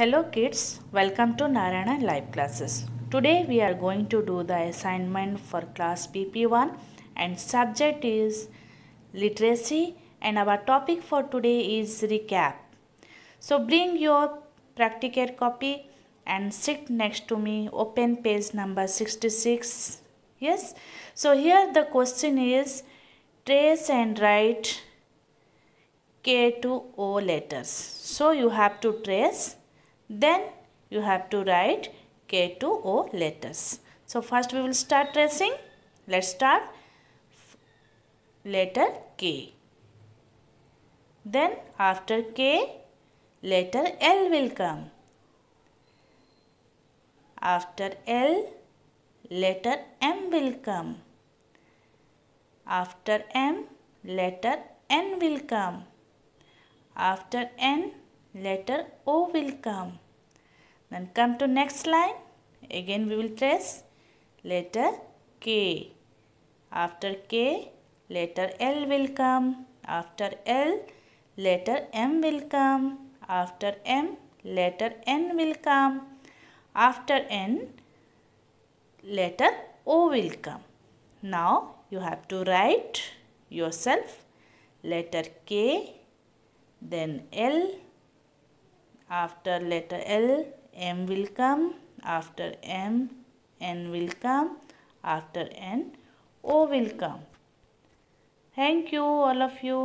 Hello kids, welcome to Narayana Live Classes. Today we are going to do the assignment for class PP1 and subject is literacy and our topic for today is recap. So bring your practical copy and sit next to me open page number 66. Yes, so here the question is trace and write K to O letters. So you have to trace then you have to write K2O letters. So first we will start tracing. Let's start letter K. Then after K, letter L will come. After L, letter M will come. After M, letter N will come. After N, letter O will come. Then come to next line. Again we will trace letter K. After K, letter L will come. After L, letter M will come. After M, letter N will come. After N, letter O will come. Now you have to write yourself letter K, then L, after letter L, m will come after m n will come after n o will come thank you all of you